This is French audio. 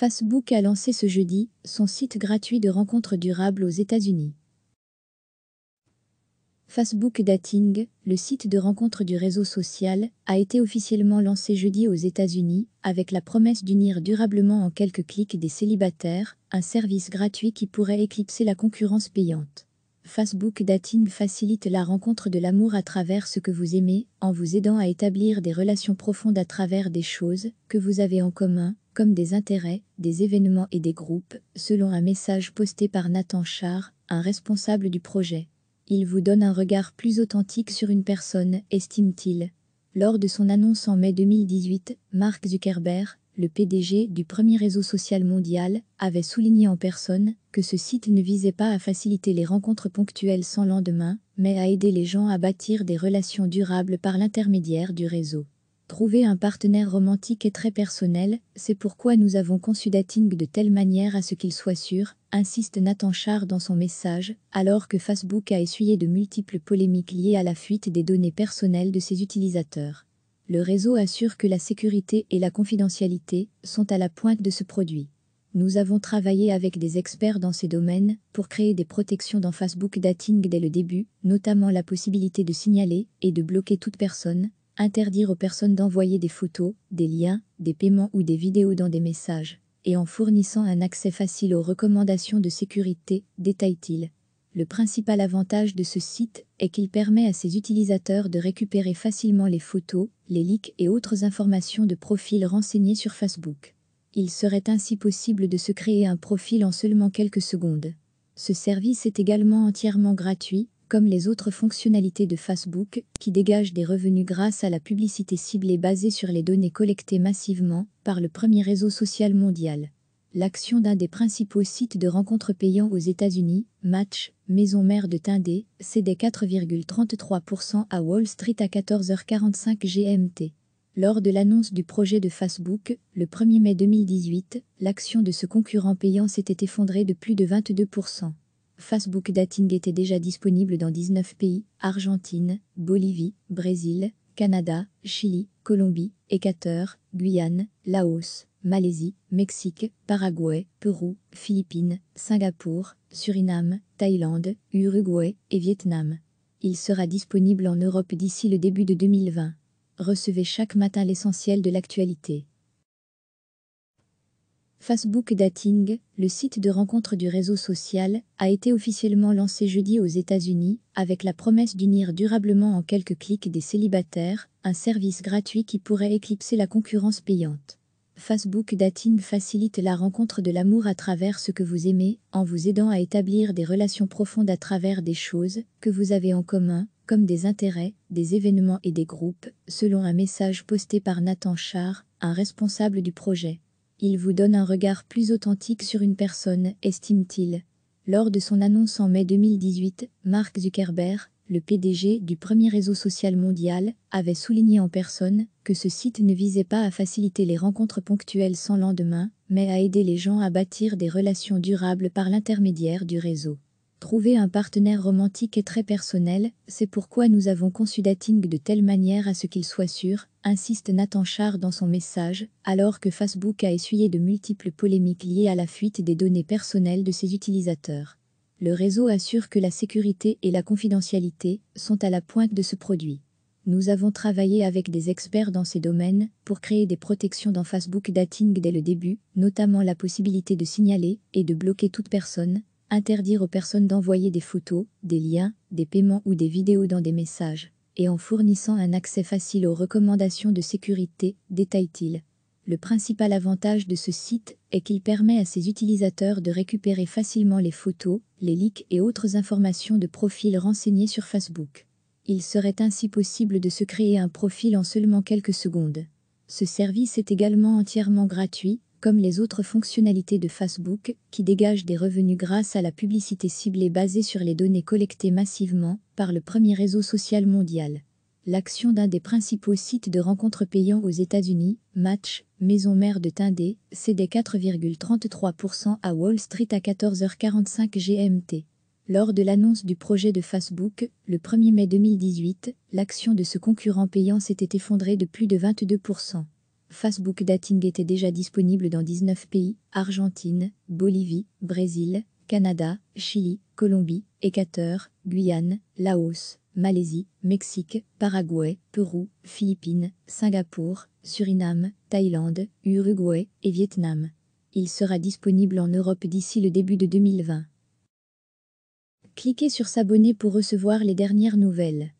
Facebook a lancé ce jeudi son site gratuit de rencontres durables aux États-Unis. Facebook Dating, le site de rencontres du réseau social, a été officiellement lancé jeudi aux États-Unis avec la promesse d'unir durablement en quelques clics des célibataires, un service gratuit qui pourrait éclipser la concurrence payante. Facebook Dating facilite la rencontre de l'amour à travers ce que vous aimez, en vous aidant à établir des relations profondes à travers des choses que vous avez en commun, comme des intérêts, des événements et des groupes, selon un message posté par Nathan Char, un responsable du projet. Il vous donne un regard plus authentique sur une personne, estime-t-il. Lors de son annonce en mai 2018, Mark Zuckerberg, le PDG du premier réseau social mondial, avait souligné en personne que ce site ne visait pas à faciliter les rencontres ponctuelles sans lendemain, mais à aider les gens à bâtir des relations durables par l'intermédiaire du réseau. Trouver un partenaire romantique est très personnel, c'est pourquoi nous avons conçu Dating de telle manière à ce qu'il soit sûr, insiste Nathan Char dans son message, alors que Facebook a essuyé de multiples polémiques liées à la fuite des données personnelles de ses utilisateurs. Le réseau assure que la sécurité et la confidentialité sont à la pointe de ce produit. Nous avons travaillé avec des experts dans ces domaines pour créer des protections dans Facebook Dating dès le début, notamment la possibilité de signaler et de bloquer toute personne interdire aux personnes d'envoyer des photos, des liens, des paiements ou des vidéos dans des messages, et en fournissant un accès facile aux recommandations de sécurité, détaille-t-il. Le principal avantage de ce site est qu'il permet à ses utilisateurs de récupérer facilement les photos, les leaks et autres informations de profils renseignés sur Facebook. Il serait ainsi possible de se créer un profil en seulement quelques secondes. Ce service est également entièrement gratuit comme les autres fonctionnalités de Facebook, qui dégagent des revenus grâce à la publicité ciblée basée sur les données collectées massivement par le premier réseau social mondial. L'action d'un des principaux sites de rencontres payants aux États-Unis, Match, maison mère de Tindé, cédait 4,33% à Wall Street à 14h45 GMT. Lors de l'annonce du projet de Facebook, le 1er mai 2018, l'action de ce concurrent payant s'était effondrée de plus de 22%. Facebook Dating était déjà disponible dans 19 pays, Argentine, Bolivie, Brésil, Canada, Chili, Colombie, Équateur, Guyane, Laos, Malaisie, Mexique, Paraguay, Pérou, Philippines, Singapour, Suriname, Thaïlande, Uruguay et Vietnam. Il sera disponible en Europe d'ici le début de 2020. Recevez chaque matin l'essentiel de l'actualité. Facebook Dating, le site de rencontre du réseau social, a été officiellement lancé jeudi aux États-Unis, avec la promesse d'unir durablement en quelques clics des célibataires, un service gratuit qui pourrait éclipser la concurrence payante. Facebook Dating facilite la rencontre de l'amour à travers ce que vous aimez, en vous aidant à établir des relations profondes à travers des choses que vous avez en commun, comme des intérêts, des événements et des groupes, selon un message posté par Nathan Char, un responsable du projet. Il vous donne un regard plus authentique sur une personne, estime-t-il. Lors de son annonce en mai 2018, Mark Zuckerberg, le PDG du premier réseau social mondial, avait souligné en personne que ce site ne visait pas à faciliter les rencontres ponctuelles sans lendemain, mais à aider les gens à bâtir des relations durables par l'intermédiaire du réseau. Trouver un partenaire romantique est très personnel, c'est pourquoi nous avons conçu Dating de telle manière à ce qu'il soit sûr, insiste Nathan Char dans son message, alors que Facebook a essuyé de multiples polémiques liées à la fuite des données personnelles de ses utilisateurs. Le réseau assure que la sécurité et la confidentialité sont à la pointe de ce produit. Nous avons travaillé avec des experts dans ces domaines pour créer des protections dans Facebook Dating dès le début, notamment la possibilité de signaler et de bloquer toute personne interdire aux personnes d'envoyer des photos, des liens, des paiements ou des vidéos dans des messages, et en fournissant un accès facile aux recommandations de sécurité, détaille-t-il. Le principal avantage de ce site est qu'il permet à ses utilisateurs de récupérer facilement les photos, les leaks et autres informations de profils renseignés sur Facebook. Il serait ainsi possible de se créer un profil en seulement quelques secondes. Ce service est également entièrement gratuit comme les autres fonctionnalités de Facebook, qui dégagent des revenus grâce à la publicité ciblée basée sur les données collectées massivement par le premier réseau social mondial. L'action d'un des principaux sites de rencontres payants aux États-Unis, Match, maison mère de Tindé, cédait 4,33% à Wall Street à 14h45 GMT. Lors de l'annonce du projet de Facebook, le 1er mai 2018, l'action de ce concurrent payant s'était effondrée de plus de 22%. Facebook Dating était déjà disponible dans 19 pays, Argentine, Bolivie, Brésil, Canada, Chili, Colombie, Équateur, Guyane, Laos, Malaisie, Mexique, Paraguay, Pérou, Philippines, Singapour, Suriname, Thaïlande, Uruguay et Vietnam. Il sera disponible en Europe d'ici le début de 2020. Cliquez sur S'abonner pour recevoir les dernières nouvelles.